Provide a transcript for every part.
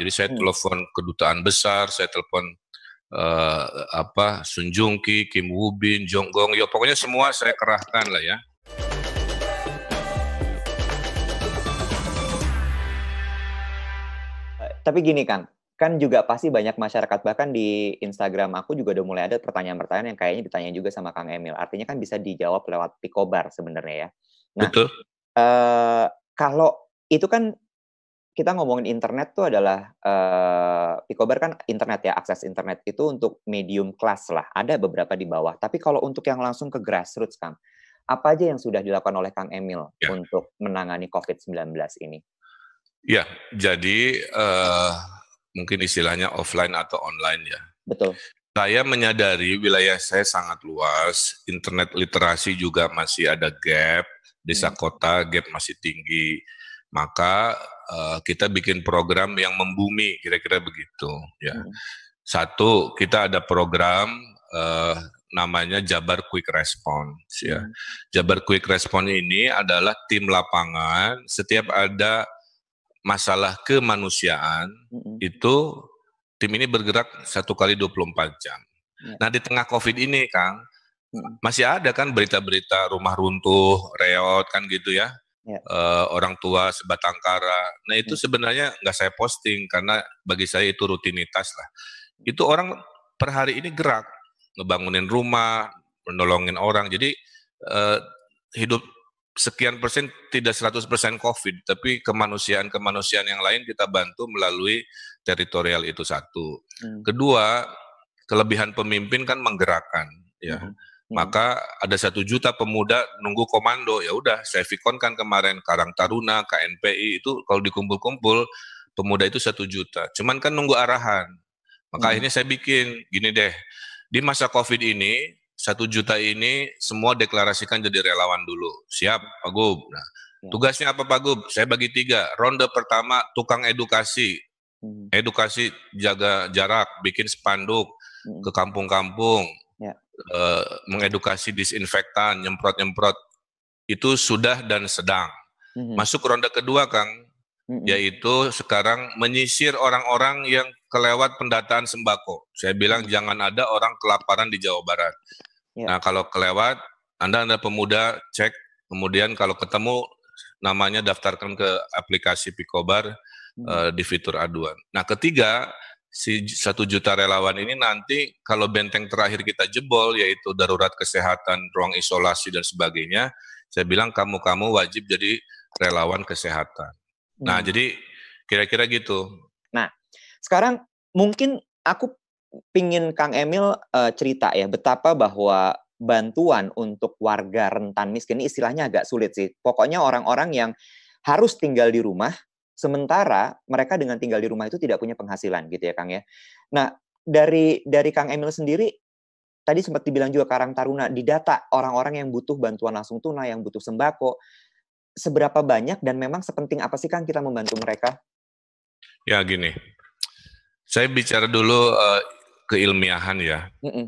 Jadi saya hmm. telepon kedutaan besar, saya telepon uh, apa Sun Jung Ki, Kim Woo Bin, Jong Gong, ya pokoknya semua saya kerahkan lah ya. Eh, tapi gini kan, kan juga pasti banyak masyarakat bahkan di Instagram aku juga udah mulai ada pertanyaan-pertanyaan yang kayaknya ditanya juga sama Kang Emil. Artinya kan bisa dijawab lewat pikobar sebenarnya ya. Nah, Betul. Uh, kalau itu kan kita ngomongin internet tuh adalah uh, Picobar kan internet ya akses internet itu untuk medium class lah ada beberapa di bawah tapi kalau untuk yang langsung ke grassroots Kang apa aja yang sudah dilakukan oleh Kang Emil ya. untuk menangani COVID-19 ini? Ya jadi uh, mungkin istilahnya offline atau online ya. Betul. Saya menyadari wilayah saya sangat luas, internet literasi juga masih ada gap, desa hmm. kota gap masih tinggi maka uh, kita bikin program yang membumi kira-kira begitu ya hmm. satu kita ada program uh, namanya Jabar Quick Response ya hmm. Jabar Quick Response ini adalah tim lapangan setiap ada masalah kemanusiaan hmm. itu tim ini bergerak satu kali 24 jam ya. nah di tengah covid ini Kang hmm. masih ada kan berita-berita rumah runtuh, reot kan gitu ya yeah. Ya. uh, orang tua sebatang kara. Nah itu yeah. sebenarnya nggak saya posting karena bagi saya itu rutinitas lah. Itu orang per hari ini gerak ngebangunin rumah, menolongin orang. Jadi uh, hidup sekian persen tidak 100 persen COVID, tapi kemanusiaan-kemanusiaan yang lain kita bantu melalui teritorial itu satu. Hmm. Kedua, kelebihan pemimpin kan menggerakkan. Ya. Hmm Hmm. maka ada satu juta pemuda nunggu komando ya udah saya fikonkan kemarin Karang Taruna KNPI itu kalau dikumpul-kumpul pemuda itu satu juta cuman kan nunggu arahan maka hmm. akhirnya saya bikin gini deh di masa covid ini satu juta ini semua deklarasikan jadi relawan dulu siap Pak Gub nah ya. tugasnya apa Pak Gub saya bagi tiga ronde pertama tukang edukasi hmm. edukasi jaga jarak bikin spanduk hmm. ke kampung-kampung Eh, mengedukasi disinfektan, nyemprot-nyemprot itu sudah dan sedang. Mm-hmm. Masuk ronde kedua, Kang, mm-hmm. yaitu sekarang menyisir orang-orang yang kelewat pendataan sembako. Saya bilang mm-hmm. jangan ada orang kelaparan di Jawa Barat. Ya. Nah, kalau kelewat, Anda Anda pemuda cek, kemudian kalau ketemu namanya daftarkan ke aplikasi Picobar mm mm-hmm. eh, di fitur aduan. Nah, ketiga si satu juta relawan ini nanti kalau benteng terakhir kita jebol yaitu darurat kesehatan, ruang isolasi dan sebagainya, saya bilang kamu-kamu wajib jadi relawan kesehatan. Nah, hmm. jadi kira-kira gitu. Nah, sekarang mungkin aku pingin Kang Emil uh, cerita ya betapa bahwa bantuan untuk warga rentan miskin ini istilahnya agak sulit sih. Pokoknya orang-orang yang harus tinggal di rumah Sementara mereka dengan tinggal di rumah itu tidak punya penghasilan gitu ya Kang ya. Nah, dari dari Kang Emil sendiri tadi sempat dibilang juga Karang Taruna di data orang-orang yang butuh bantuan langsung tunai, yang butuh sembako, seberapa banyak dan memang sepenting apa sih Kang kita membantu mereka? Ya gini, saya bicara dulu uh, keilmiahan ya. Mm -mm.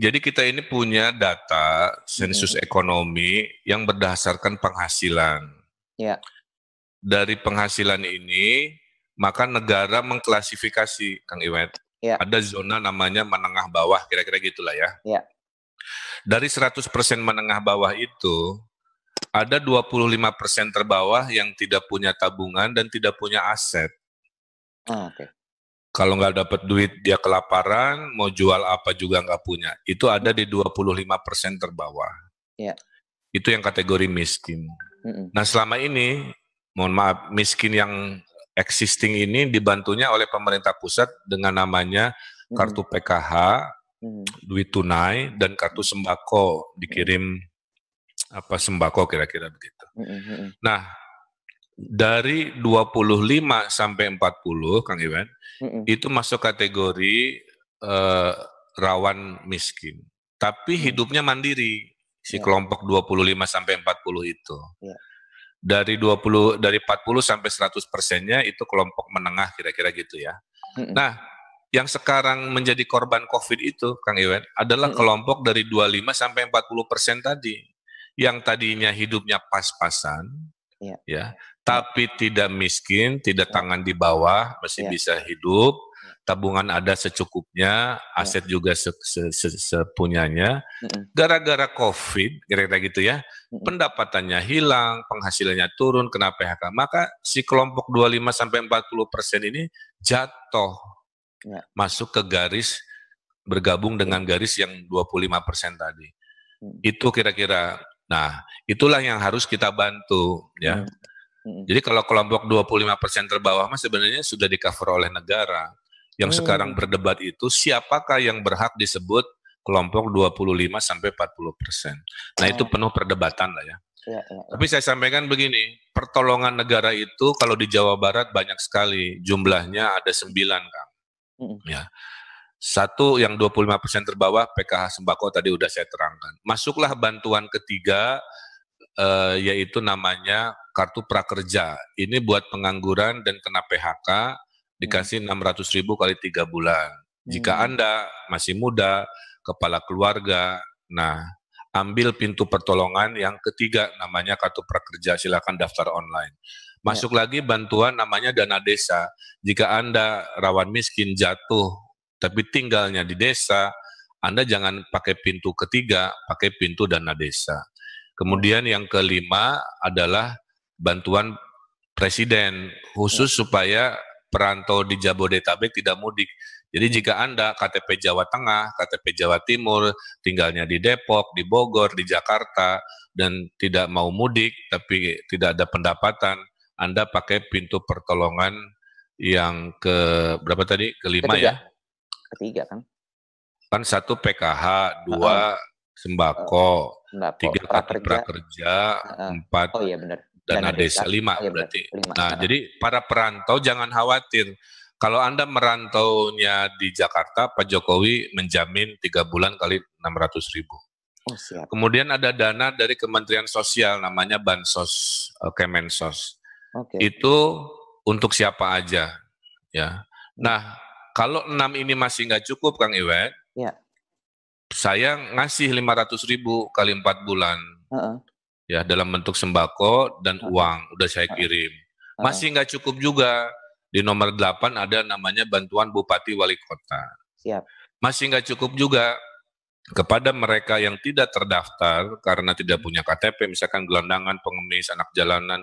Jadi kita ini punya data sensus mm -mm. ekonomi yang berdasarkan penghasilan. Yeah dari penghasilan ini maka negara mengklasifikasi Kang Iwet. Ya. Ada zona namanya menengah bawah, kira-kira gitulah ya. ya. Dari 100% menengah bawah itu, ada 25% terbawah yang tidak punya tabungan dan tidak punya aset. Oh, ah, okay. Kalau nggak dapat duit, dia kelaparan, mau jual apa juga nggak punya. Itu ada di 25% terbawah. Ya. Itu yang kategori miskin. Mm -mm. Nah selama ini mohon maaf miskin yang existing ini dibantunya oleh pemerintah pusat dengan namanya kartu PKH, duit tunai dan kartu sembako dikirim apa sembako kira-kira begitu. Nah, dari 25 sampai 40 Kang Iwan itu masuk kategori eh, rawan miskin. Tapi hidupnya mandiri si ya. kelompok 25 sampai 40 itu. Ya dari 20 dari 40 sampai 100 persennya itu kelompok menengah kira-kira gitu ya. -hmm. Nah, yang sekarang menjadi korban COVID itu, Kang Iwan, adalah -hmm. kelompok dari 25 sampai 40 persen tadi yang tadinya hidupnya pas-pasan, ya. ya, tapi tidak miskin, tidak iya. tangan di bawah, masih ya. bisa hidup, tabungan ada secukupnya, iya. aset juga se sepunyanya. Gara-gara COVID, kira-kira gitu ya, pendapatannya hilang, penghasilannya turun, kena PHK. Maka si kelompok 25 sampai 40 persen ini jatuh, ya. masuk ke garis bergabung dengan garis yang 25 persen tadi. Mm. Itu kira-kira. Nah, itulah yang harus kita bantu, ya. Mm. Jadi kalau kelompok 25% terbawah mas sebenarnya sudah di cover oleh negara yang hmm. sekarang berdebat itu siapakah yang berhak disebut kelompok 25 sampai 40 persen. Nah itu hmm. penuh perdebatan lah ya. Ya, ya, ya. Tapi saya sampaikan begini, pertolongan negara itu kalau di Jawa Barat banyak sekali, jumlahnya ada sembilan, Kang. Hmm. Ya. Satu yang 25 persen terbawah PKH sembako tadi udah saya terangkan. Masuklah bantuan ketiga e, yaitu namanya kartu prakerja. Ini buat pengangguran dan kena PHK dikasih 600 hmm. ribu kali tiga bulan. Jika hmm. Anda masih muda, kepala keluarga, nah ambil pintu pertolongan yang ketiga namanya kartu prakerja, silakan daftar online. Masuk ya. lagi bantuan namanya dana desa. Jika Anda rawan miskin jatuh tapi tinggalnya di desa, Anda jangan pakai pintu ketiga, pakai pintu dana desa. Kemudian yang kelima adalah bantuan presiden khusus ya. supaya perantau di Jabodetabek tidak mudik. Jadi jika Anda KTP Jawa Tengah, KTP Jawa Timur, tinggalnya di Depok, di Bogor, di Jakarta, dan tidak mau mudik tapi tidak ada pendapatan, Anda pakai pintu pertolongan yang ke berapa tadi? Kelima ya? Ketiga. ya? Ketiga kan. Kan satu PKH, dua uh -huh. sembako, uh, sembako, tiga kartu prakerja, prakerja uh empat oh, iya benar dana, dana desa. desa lima ya, berarti. Lima. Nah, nah, jadi para perantau jangan khawatir. Kalau Anda merantaunya di Jakarta, Pak Jokowi menjamin tiga bulan kali enam ratus ribu. Oh, siap. Kemudian ada dana dari Kementerian Sosial namanya Bansos eh, Kemensos. Okay. Itu untuk siapa aja, ya. Hmm. Nah, kalau enam ini masih nggak cukup, Kang Iwet, ya. saya ngasih lima ratus ribu kali empat bulan. Uh -uh ya dalam bentuk sembako dan ah. uang udah saya ah. kirim. Ah. Masih nggak cukup juga di nomor 8 ada namanya bantuan bupati wali kota. Siap. Masih nggak cukup juga kepada mereka yang tidak terdaftar karena tidak hmm. punya KTP, misalkan gelandangan, pengemis, anak jalanan,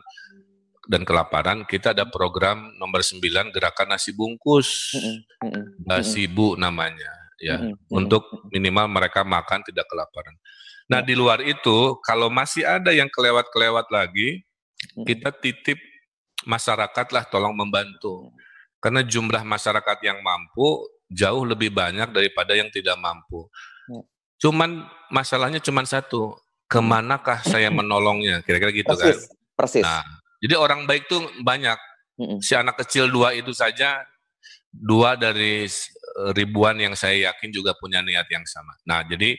dan kelaparan, kita ada hmm. program nomor 9 Gerakan Nasi Bungkus, hmm, Nasi Bu namanya, ya, untuk minimal mereka makan tidak kelaparan. Nah di luar itu kalau masih ada yang kelewat-kelewat lagi, kita titip masyarakatlah tolong membantu. Karena jumlah masyarakat yang mampu jauh lebih banyak daripada yang tidak mampu. Ya. Cuman masalahnya cuman satu, kemanakah saya menolongnya? Kira-kira gitu kan. persis, kan? Persis. Nah, jadi orang baik tuh banyak. Si anak kecil dua itu saja, dua dari ribuan yang saya yakin juga punya niat yang sama. Nah, jadi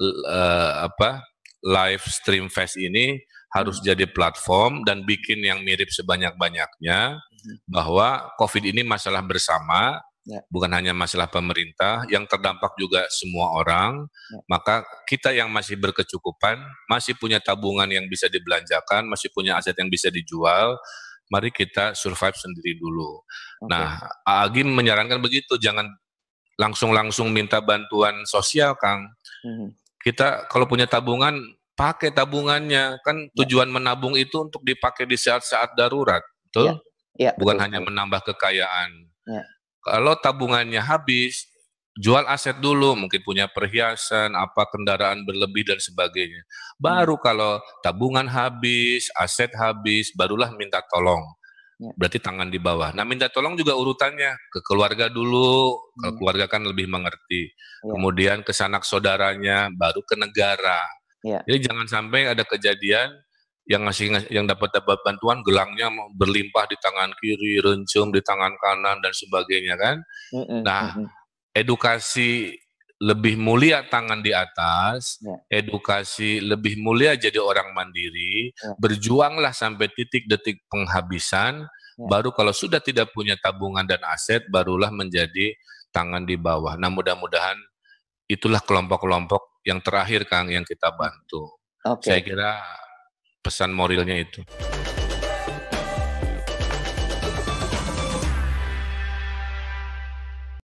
uh, apa live stream fest ini harus hmm. jadi platform dan bikin yang mirip sebanyak-banyaknya hmm. bahwa COVID ini masalah bersama, ya. bukan hanya masalah pemerintah, yang terdampak juga semua orang. Ya. Maka kita yang masih berkecukupan, masih punya tabungan yang bisa dibelanjakan, masih punya aset yang bisa dijual, mari kita survive sendiri dulu. Okay. Nah, Agim menyarankan begitu, jangan langsung-langsung minta bantuan sosial, Kang. -hmm kita kalau punya tabungan, pakai tabungannya. Kan ya. tujuan menabung itu untuk dipakai di saat-saat darurat, betul? Ya. Ya, Bukan betul. hanya menambah kekayaan. Ya. Kalau tabungannya habis, jual aset dulu, mungkin punya perhiasan, apa kendaraan berlebih dan sebagainya. Baru hmm. kalau tabungan habis, aset habis, barulah minta tolong. Ya. Berarti tangan di bawah. Nah, minta tolong juga urutannya ke keluarga dulu. Hmm. Kalau keluarga kan lebih mengerti. Ya. Kemudian ke sanak saudaranya, baru ke negara. Ya. Jadi jangan sampai ada kejadian yang ngasih yang dapat dapat bantuan gelangnya berlimpah di tangan kiri, rencung di tangan kanan dan sebagainya kan. Mm -mm. Nah, edukasi lebih mulia tangan di atas, ya. edukasi lebih mulia jadi orang mandiri, ya. berjuanglah sampai titik detik penghabisan, ya. baru kalau sudah tidak punya tabungan dan aset, barulah menjadi tangan di bawah. Nah mudah-mudahan itulah kelompok-kelompok yang terakhir Kang yang kita bantu. Okay. Saya kira pesan moralnya itu.